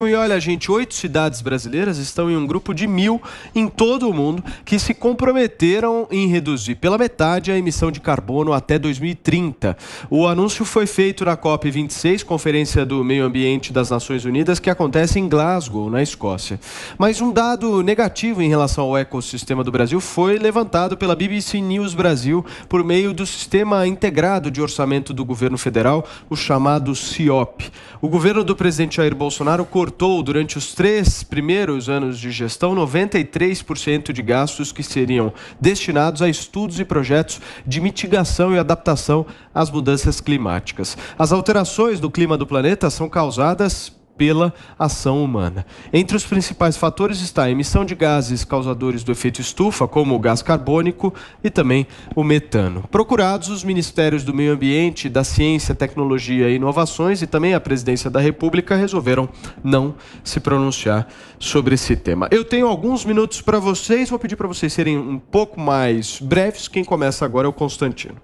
E olha, gente, oito cidades brasileiras estão em um grupo de mil em todo o mundo que se comprometeram em reduzir pela metade a emissão de carbono até 2030. O anúncio foi feito na COP26, Conferência do Meio Ambiente das Nações Unidas, que acontece em Glasgow, na Escócia. Mas um dado negativo em relação ao ecossistema do Brasil foi levantado pela BBC News Brasil por meio do Sistema Integrado de Orçamento do Governo Federal, o chamado CIOP. O governo do presidente Jair Bolsonaro cortou durante os três primeiros anos de gestão 93% de gastos que seriam destinados a estudos e projetos de mitigação e adaptação às mudanças climáticas. As alterações do clima do planeta são causadas pela ação humana. Entre os principais fatores está a emissão de gases causadores do efeito estufa, como o gás carbônico e também o metano. Procurados os Ministérios do Meio Ambiente, da Ciência, Tecnologia e Inovações e também a Presidência da República resolveram não se pronunciar sobre esse tema. Eu tenho alguns minutos para vocês, vou pedir para vocês serem um pouco mais breves. Quem começa agora é o Constantino.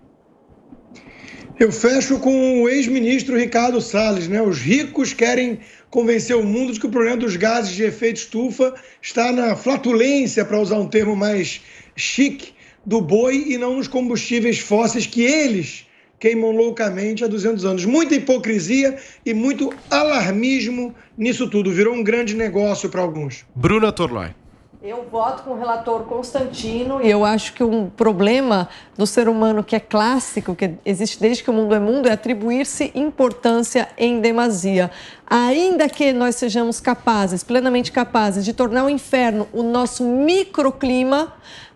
Eu fecho com o ex-ministro Ricardo Salles. Né? Os ricos querem convencer o mundo de que o problema dos gases de efeito estufa está na flatulência, para usar um termo mais chique, do boi e não nos combustíveis fósseis que eles queimam loucamente há 200 anos. Muita hipocrisia e muito alarmismo nisso tudo. Virou um grande negócio para alguns. Bruna Torlai. Eu voto com o relator Constantino. E eu acho que um problema do ser humano que é clássico, que existe desde que o mundo é mundo, é atribuir-se importância em demasia. Ainda que nós sejamos capazes, plenamente capazes, de tornar o inferno o nosso microclima,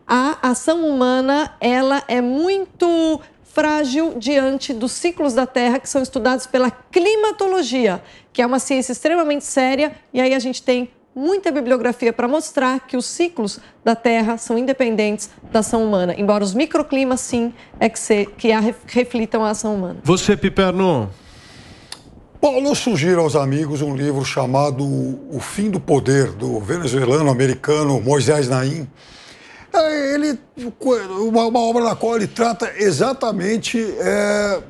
a ação humana ela é muito frágil diante dos ciclos da Terra que são estudados pela climatologia, que é uma ciência extremamente séria, e aí a gente tem muita bibliografia para mostrar que os ciclos da Terra são independentes da ação humana, embora os microclimas, sim, é que, se, que a, reflitam a ação humana. Você, Piperno? Paulo, eu sugiro aos amigos um livro chamado O Fim do Poder, do venezuelano-americano Moisés Naim, é, ele uma, uma, obra na qual ele trata exatamente é,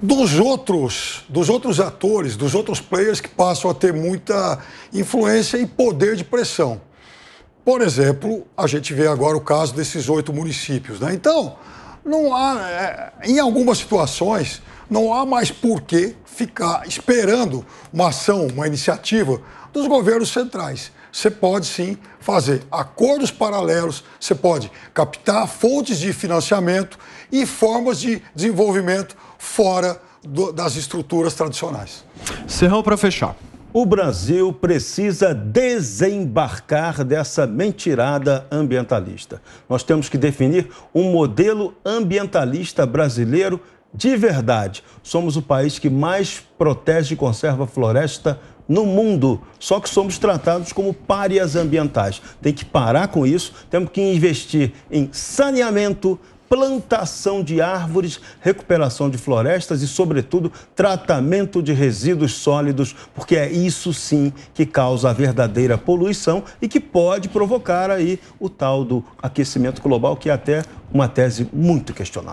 dos outros, dos outros atores, dos outros players que passam a ter muita influência e poder de pressão. Por exemplo, a gente vê agora o caso desses oito municípios, né? Então, não há, é, em algumas situações, não há mais por que ficar esperando uma ação, uma iniciativa dos governos centrais você pode sim fazer acordos paralelos, você pode captar fontes de financiamento e formas de desenvolvimento fora do, das estruturas tradicionais. Serrão para fechar. O Brasil precisa desembarcar dessa mentirada ambientalista. Nós temos que definir um modelo ambientalista brasileiro de verdade. Somos o país que mais protege e conserva floresta no mundo, só que somos tratados como párias ambientais. Tem que parar com isso, temos que investir em saneamento, plantação de árvores, recuperação de florestas e, sobretudo, tratamento de resíduos sólidos, porque é isso sim que causa a verdadeira poluição e que pode provocar aí o tal do aquecimento global, que é até uma tese muito questionável.